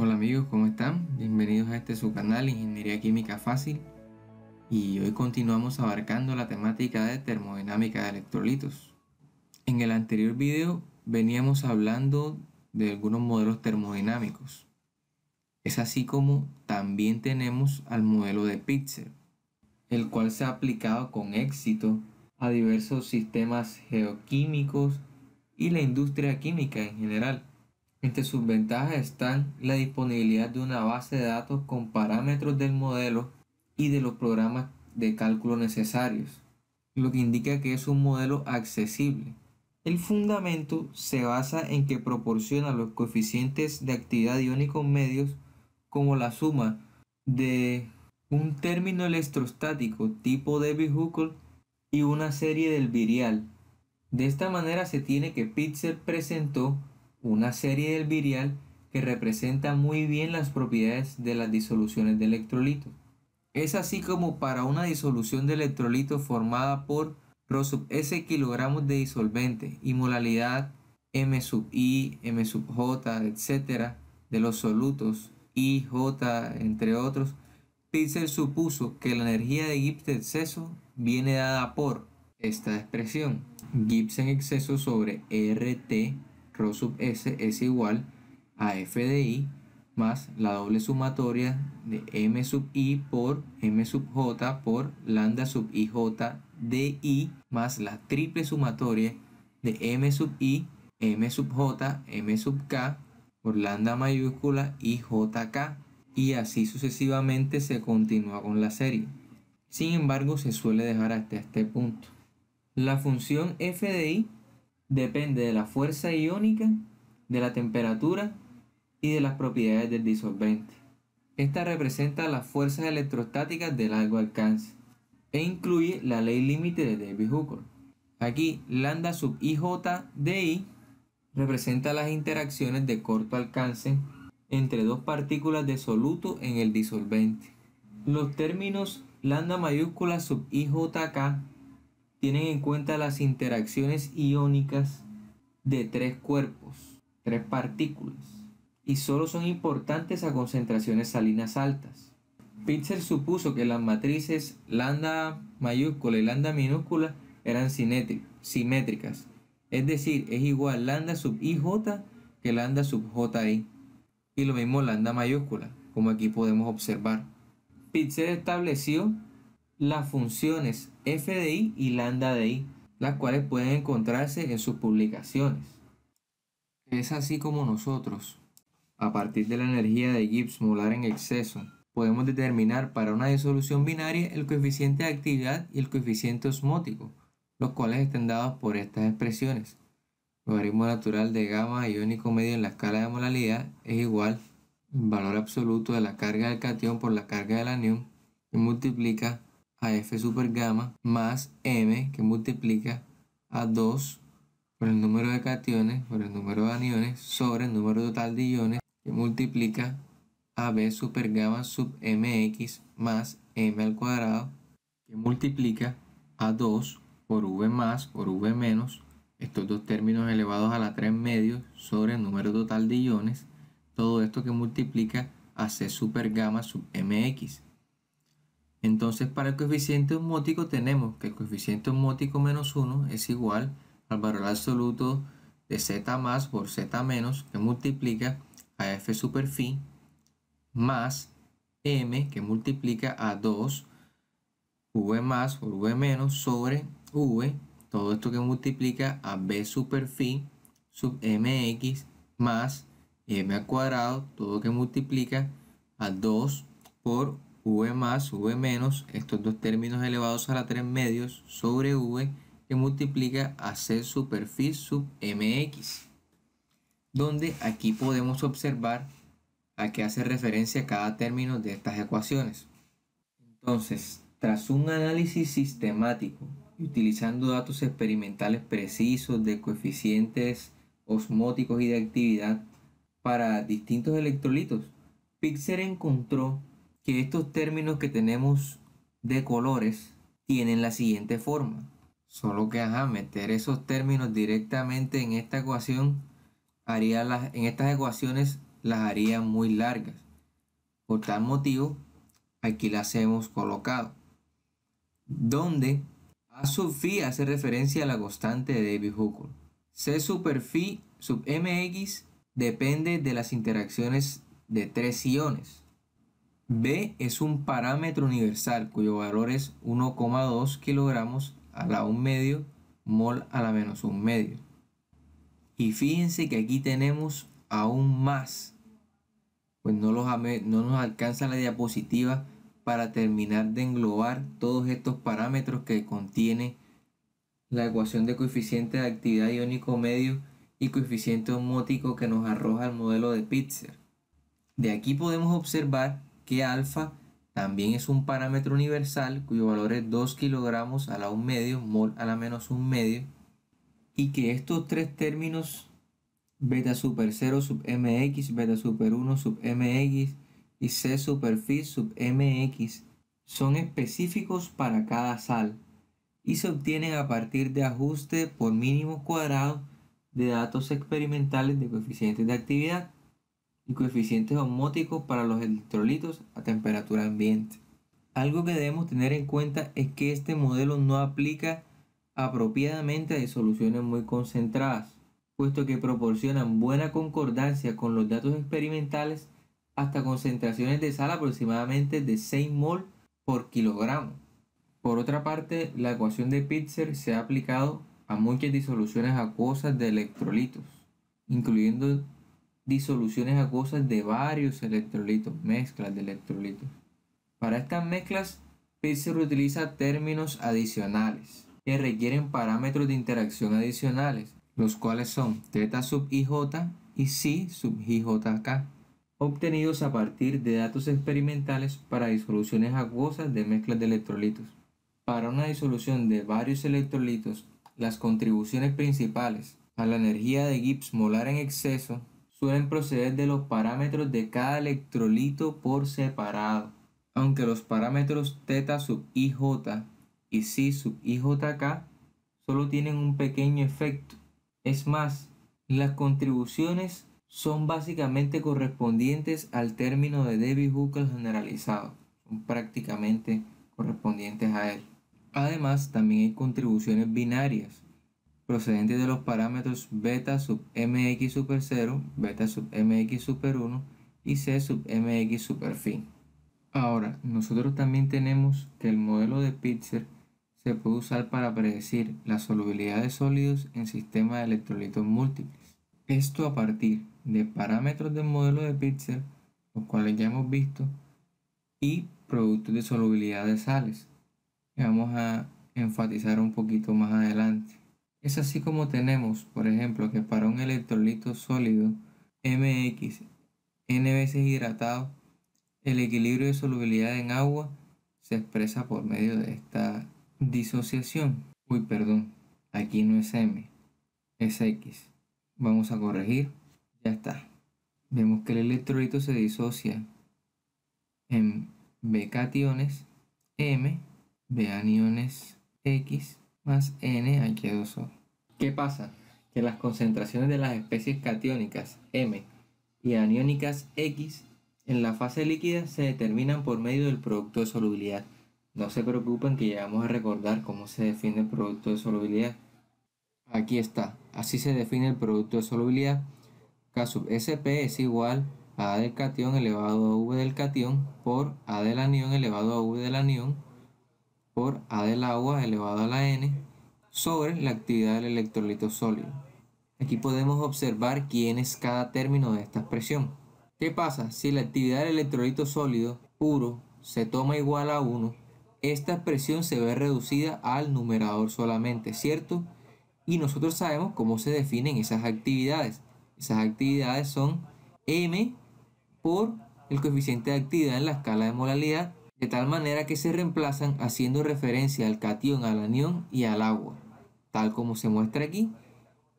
Hola amigos, ¿cómo están? Bienvenidos a este su canal Ingeniería Química Fácil y hoy continuamos abarcando la temática de termodinámica de electrolitos. En el anterior video veníamos hablando de algunos modelos termodinámicos. Es así como también tenemos al modelo de Pitzer, el cual se ha aplicado con éxito a diversos sistemas geoquímicos y la industria química en general. Entre sus ventajas están la disponibilidad de una base de datos con parámetros del modelo y de los programas de cálculo necesarios, lo que indica que es un modelo accesible. El fundamento se basa en que proporciona los coeficientes de actividad iónicos medios como la suma de un término electrostático tipo Debye-Huckel y una serie del virial. De esta manera se tiene que Pitzer presentó una serie del virial que representa muy bien las propiedades de las disoluciones de electrolito Es así como para una disolución de electrolito formada por Rho sub S kilogramos de disolvente y molalidad M sub I, M sub J, etc. de los solutos I, J, entre otros, Pitzer supuso que la energía de Gibbs de exceso viene dada por esta expresión, Gibbs en exceso sobre RT Rho sub s es igual a f de i más la doble sumatoria de m sub i por m sub j por lambda sub i j de i más la triple sumatoria de m sub i, m sub j, m sub k por lambda mayúscula i j k y así sucesivamente se continúa con la serie. Sin embargo, se suele dejar hasta este punto. La función f de i depende de la fuerza iónica, de la temperatura y de las propiedades del disolvente. Esta representa las fuerzas electrostáticas de largo alcance e incluye la ley límite de debye huckel Aquí, lambda sub ij de i representa las interacciones de corto alcance entre dos partículas de soluto en el disolvente. Los términos lambda mayúscula sub ijk tienen en cuenta las interacciones iónicas de tres cuerpos, tres partículas, y solo son importantes a concentraciones salinas altas. Pitzer supuso que las matrices lambda mayúscula y lambda minúscula eran simétricas, es decir, es igual lambda sub ij que lambda sub ji, y lo mismo lambda mayúscula, como aquí podemos observar. Pitzer estableció las funciones i y lambda i las cuales pueden encontrarse en sus publicaciones. Es así como nosotros, a partir de la energía de Gibbs molar en exceso, podemos determinar para una disolución binaria el coeficiente de actividad y el coeficiente osmótico, los cuales están dados por estas expresiones. Logaritmo natural de gamma iónico medio en la escala de molalidad es igual al valor absoluto de la carga del catión por la carga del anión y multiplica a f super gamma más m que multiplica a 2 por el número de cationes por el número de aniones sobre el número total de iones que multiplica a b super gamma sub mx más m al cuadrado que multiplica a 2 por v más por v menos estos dos términos elevados a la 3 medios sobre el número total de iones todo esto que multiplica a c super gamma sub mx entonces para el coeficiente osmótico tenemos que el coeficiente osmótico menos 1 es igual al valor absoluto de z más por z menos que multiplica a f super phi más m que multiplica a 2 v más por v menos sobre v todo esto que multiplica a b super phi sub mx más m al cuadrado todo que multiplica a 2 por v más, v menos, estos dos términos elevados a la 3 medios sobre v que multiplica a c superficie sub mx, donde aquí podemos observar a qué hace referencia cada término de estas ecuaciones. Entonces, tras un análisis sistemático y utilizando datos experimentales precisos de coeficientes osmóticos y de actividad para distintos electrolitos, Pixel encontró que estos términos que tenemos de colores tienen la siguiente forma. Solo que, meter esos términos directamente en esta ecuación, haría las, en estas ecuaciones las haría muy largas. Por tal motivo, aquí las hemos colocado. Donde A sub phi hace referencia a la constante de David-Huckel. C super phi sub mx depende de las interacciones de tres iones. B es un parámetro universal cuyo valor es 1,2 kilogramos a la 1 medio mol a la menos 1 medio. Y fíjense que aquí tenemos aún más, pues no, los, no nos alcanza la diapositiva para terminar de englobar todos estos parámetros que contiene la ecuación de coeficiente de actividad iónico medio y coeficiente osmótico que nos arroja el modelo de Pitzer. De aquí podemos observar que alfa también es un parámetro universal cuyo valor es 2 kilogramos a la 1 medio, mol a la menos 1 medio, y que estos tres términos, beta super 0 sub mx, beta super 1 sub mx y c super phi sub mx, son específicos para cada sal y se obtienen a partir de ajuste por mínimos cuadrados de datos experimentales de coeficientes de actividad y coeficientes osmóticos para los electrolitos a temperatura ambiente. Algo que debemos tener en cuenta es que este modelo no aplica apropiadamente a disoluciones muy concentradas, puesto que proporcionan buena concordancia con los datos experimentales hasta concentraciones de sal aproximadamente de 6 mol por kilogramo. Por otra parte, la ecuación de Pitzer se ha aplicado a muchas disoluciones acuosas de electrolitos, incluyendo disoluciones acuosas de varios electrolitos, mezclas de electrolitos. Para estas mezclas, Pitzer utiliza términos adicionales que requieren parámetros de interacción adicionales, los cuales son θ sub ij y c sub ijk, obtenidos a partir de datos experimentales para disoluciones acuosas de mezclas de electrolitos. Para una disolución de varios electrolitos, las contribuciones principales a la energía de Gibbs molar en exceso suelen proceder de los parámetros de cada electrolito por separado, aunque los parámetros θ sub ij y si sub ijk solo tienen un pequeño efecto. Es más, las contribuciones son básicamente correspondientes al término de Debye-Huckel generalizado, son prácticamente correspondientes a él. Además, también hay contribuciones binarias, procedente de los parámetros beta sub mx super 0, beta sub mx super 1 y c sub mx super fin. Ahora, nosotros también tenemos que el modelo de Pitzer se puede usar para predecir la solubilidad de sólidos en sistemas de electrolitos múltiples. Esto a partir de parámetros del modelo de Pitzer, los cuales ya hemos visto, y productos de solubilidad de sales, vamos a enfatizar un poquito más adelante. Es así como tenemos, por ejemplo, que para un electrolito sólido MX n veces hidratado, el equilibrio de solubilidad en agua se expresa por medio de esta disociación. Uy, perdón, aquí no es M, es X. Vamos a corregir, ya está. Vemos que el electrolito se disocia en B cationes M, B aniones X más N aqueoso. ¿Qué pasa? Que las concentraciones de las especies catiónicas M y aniónicas X en la fase líquida se determinan por medio del producto de solubilidad. No se preocupen que ya vamos a recordar cómo se define el producto de solubilidad. Aquí está, así se define el producto de solubilidad. K sub SP es igual a A del catión elevado a V del catión por A del anión elevado a V del anión por A del agua elevado a la N sobre la actividad del electrolito sólido. Aquí podemos observar quién es cada término de esta expresión. ¿Qué pasa? Si la actividad del electrolito sólido puro se toma igual a 1, esta expresión se ve reducida al numerador solamente, ¿cierto? Y nosotros sabemos cómo se definen esas actividades. Esas actividades son M por el coeficiente de actividad en la escala de molalidad de tal manera que se reemplazan haciendo referencia al catión, al anión y al agua, tal como se muestra aquí.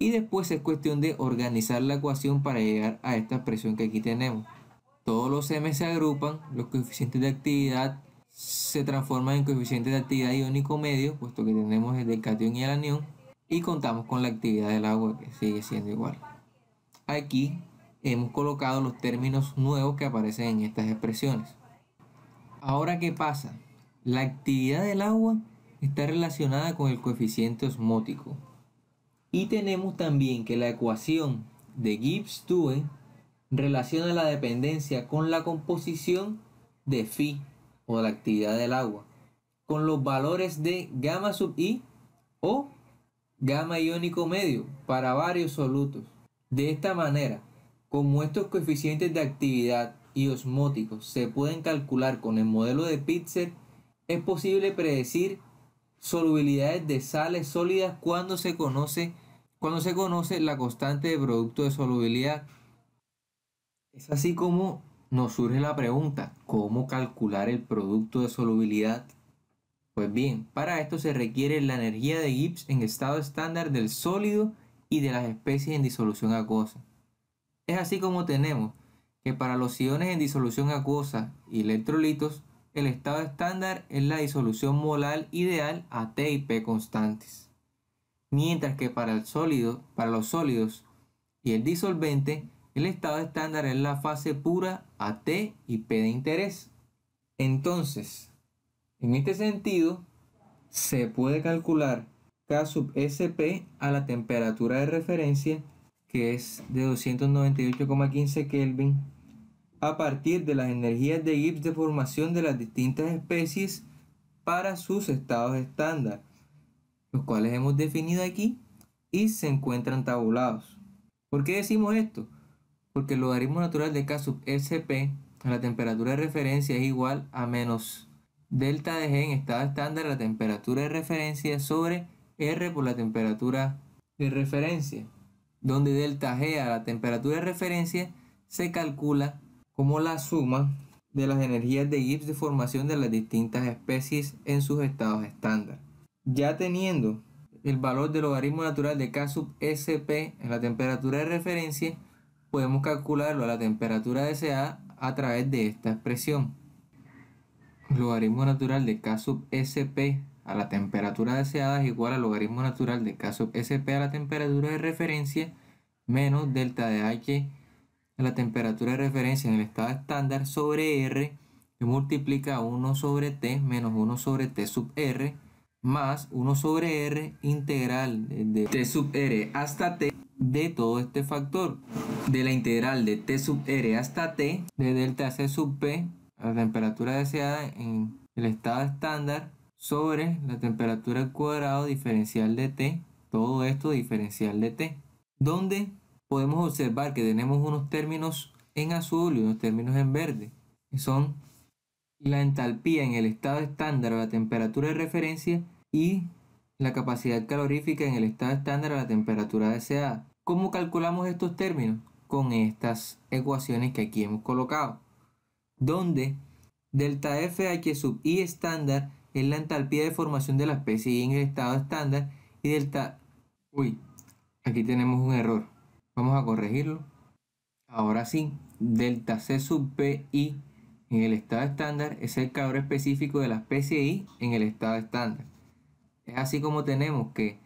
Y después es cuestión de organizar la ecuación para llegar a esta expresión que aquí tenemos. Todos los M se agrupan, los coeficientes de actividad se transforman en coeficientes de actividad iónico medio, puesto que tenemos el del catión y el anión, y contamos con la actividad del agua que sigue siendo igual. Aquí hemos colocado los términos nuevos que aparecen en estas expresiones. Ahora, ¿qué pasa? La actividad del agua está relacionada con el coeficiente osmótico. Y tenemos también que la ecuación de gibbs tue relaciona la dependencia con la composición de phi o la actividad del agua con los valores de gamma sub i o gamma iónico medio para varios solutos. De esta manera, como estos coeficientes de actividad osmóticos se pueden calcular con el modelo de Pitzer, es posible predecir solubilidades de sales sólidas cuando se conoce, cuando se conoce la constante de producto de solubilidad. Es así como nos surge la pregunta, ¿cómo calcular el producto de solubilidad? Pues bien, para esto se requiere la energía de Gibbs en estado estándar del sólido y de las especies en disolución acuosa. Es así como tenemos que para los iones en disolución acuosa y electrolitos, el estado estándar es la disolución molar ideal a T y P constantes. Mientras que para, el sólido, para los sólidos y el disolvente, el estado estándar es la fase pura a T y P de interés. Entonces, en este sentido, se puede calcular K sub SP a la temperatura de referencia que es de 298,15 Kelvin, a partir de las energías de Gibbs de formación de las distintas especies para sus estados estándar, los cuales hemos definido aquí y se encuentran tabulados. ¿Por qué decimos esto? Porque el logaritmo natural de K sub SP a la temperatura de referencia es igual a menos delta de G en estado estándar a la temperatura de referencia sobre R por la temperatura de referencia donde delta G a la temperatura de referencia se calcula como la suma de las energías de Gibbs de formación de las distintas especies en sus estados estándar. Ya teniendo el valor del logaritmo natural de K sub SP en la temperatura de referencia, podemos calcularlo a la temperatura deseada a través de esta expresión. Logaritmo natural de K sub SP a la temperatura deseada es igual al logaritmo natural K caso SP a la temperatura de referencia menos delta de H a la temperatura de referencia en el estado estándar sobre R que multiplica 1 sobre T menos 1 sobre T sub R más 1 sobre R integral de T sub R hasta T de todo este factor de la integral de T sub R hasta T de delta C sub P a la temperatura deseada en el estado estándar sobre la temperatura al cuadrado diferencial de T, todo esto diferencial de T, donde podemos observar que tenemos unos términos en azul y unos términos en verde, que son la entalpía en el estado estándar a la temperatura de referencia y la capacidad calorífica en el estado estándar a la temperatura deseada. ¿Cómo calculamos estos términos? Con estas ecuaciones que aquí hemos colocado, donde delta F sub I estándar es la entalpía de formación de la especie en el estado estándar y delta... Uy, aquí tenemos un error. Vamos a corregirlo. Ahora sí, delta C sub PI en el estado estándar es el calor específico de la especie Y en el estado estándar. Es así como tenemos que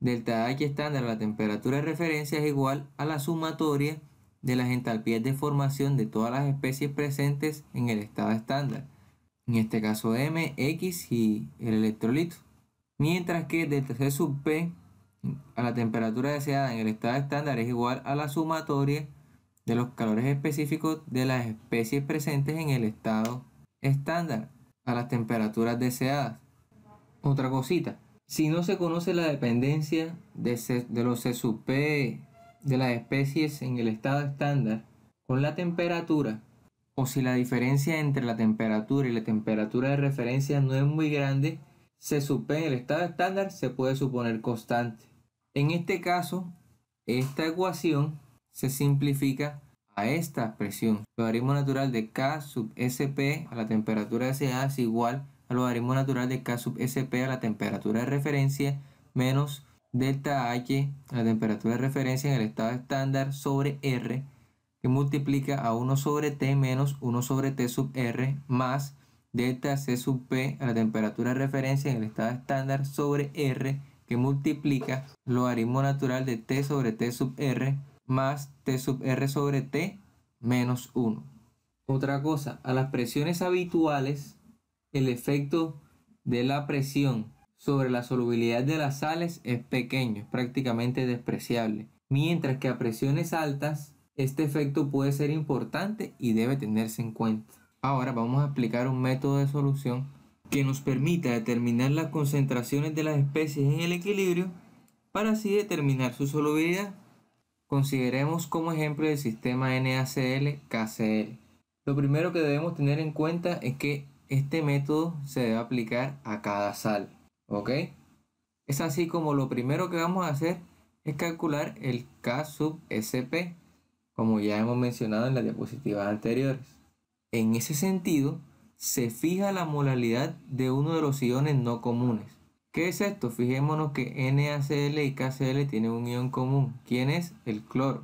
delta H estándar, la temperatura de referencia es igual a la sumatoria de las entalpías de formación de todas las especies presentes en el estado estándar en este caso M, X y el electrolito. Mientras que del C sub P a la temperatura deseada en el estado estándar es igual a la sumatoria de los calores específicos de las especies presentes en el estado estándar a las temperaturas deseadas. Otra cosita, si no se conoce la dependencia de, de los C sub P de las especies en el estado estándar con la temperatura, o si la diferencia entre la temperatura y la temperatura de referencia no es muy grande, se supone el estado estándar se puede suponer constante. En este caso, esta ecuación se simplifica a esta el Logaritmo natural de K sub SP a la temperatura de SA es igual al logaritmo natural de K sub SP a la temperatura de referencia menos delta H a la temperatura de referencia en el estado estándar sobre R que multiplica a 1 sobre T menos 1 sobre T sub R más delta C sub P a la temperatura de referencia en el estado estándar sobre R que multiplica logaritmo natural de T sobre T sub R más T sub R sobre T menos 1. Otra cosa, a las presiones habituales, el efecto de la presión sobre la solubilidad de las sales es pequeño, prácticamente despreciable. Mientras que a presiones altas, este efecto puede ser importante y debe tenerse en cuenta. Ahora vamos a aplicar un método de solución que nos permita determinar las concentraciones de las especies en el equilibrio para así determinar su solubilidad. Consideremos como ejemplo el sistema NaCl-KCl. Lo primero que debemos tener en cuenta es que este método se debe aplicar a cada sal. Es así como lo primero que vamos a hacer es calcular el K SP como ya hemos mencionado en las diapositivas anteriores. En ese sentido, se fija la molalidad de uno de los iones no comunes. ¿Qué es esto? Fijémonos que NaCl y KCl tienen un ion común. ¿Quién es? El cloro.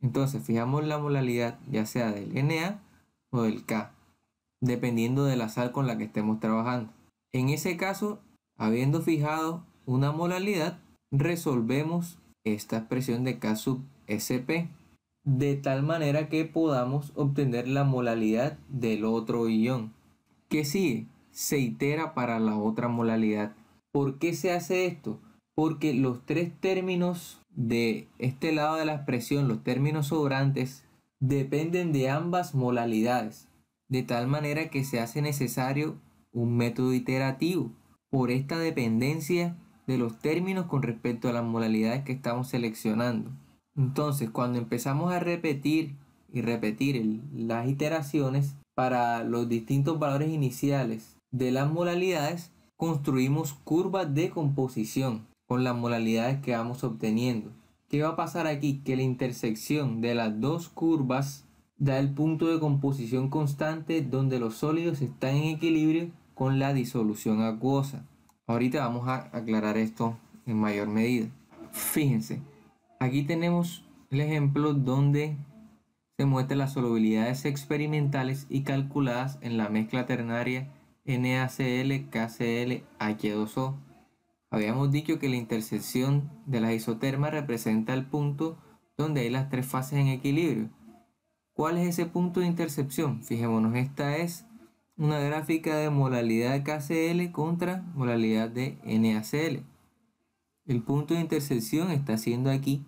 Entonces, fijamos la molalidad ya sea del Na o del K, dependiendo de la sal con la que estemos trabajando. En ese caso, habiendo fijado una molalidad, resolvemos esta expresión de K sub SP de tal manera que podamos obtener la molalidad del otro ion. ¿Qué sigue? Se itera para la otra molalidad. ¿Por qué se hace esto? Porque los tres términos de este lado de la expresión, los términos sobrantes, dependen de ambas molalidades, de tal manera que se hace necesario un método iterativo por esta dependencia de los términos con respecto a las molalidades que estamos seleccionando. Entonces, cuando empezamos a repetir y repetir las iteraciones para los distintos valores iniciales de las molalidades, construimos curvas de composición con las molalidades que vamos obteniendo. ¿Qué va a pasar aquí? Que la intersección de las dos curvas da el punto de composición constante donde los sólidos están en equilibrio con la disolución acuosa. Ahorita vamos a aclarar esto en mayor medida. Fíjense, Aquí tenemos el ejemplo donde se muestran las solubilidades experimentales y calculadas en la mezcla ternaria NaCl, KCl, H2O. Habíamos dicho que la intersección de las isotermas representa el punto donde hay las tres fases en equilibrio. ¿Cuál es ese punto de intersección? Fijémonos, esta es una gráfica de molalidad de KCl contra molalidad de NaCl. El punto de intersección está siendo aquí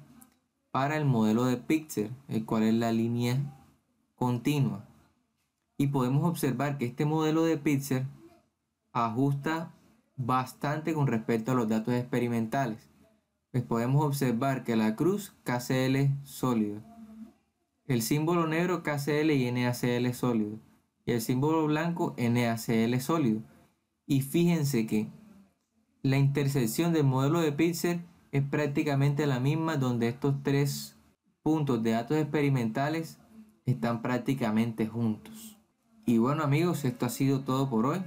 para el modelo de Pitzer, el cual es la línea continua. Y podemos observar que este modelo de Pitzer ajusta bastante con respecto a los datos experimentales. Pues podemos observar que la cruz KCL sólido, el símbolo negro KCL y NACL sólido, y el símbolo blanco NACL sólido. Y fíjense que la intersección del modelo de Pitzer es prácticamente la misma donde estos tres puntos de datos experimentales están prácticamente juntos. Y bueno amigos, esto ha sido todo por hoy.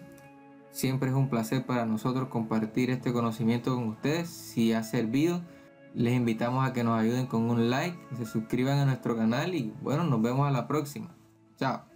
Siempre es un placer para nosotros compartir este conocimiento con ustedes. Si ha servido, les invitamos a que nos ayuden con un like, se suscriban a nuestro canal y bueno, nos vemos a la próxima. Chao.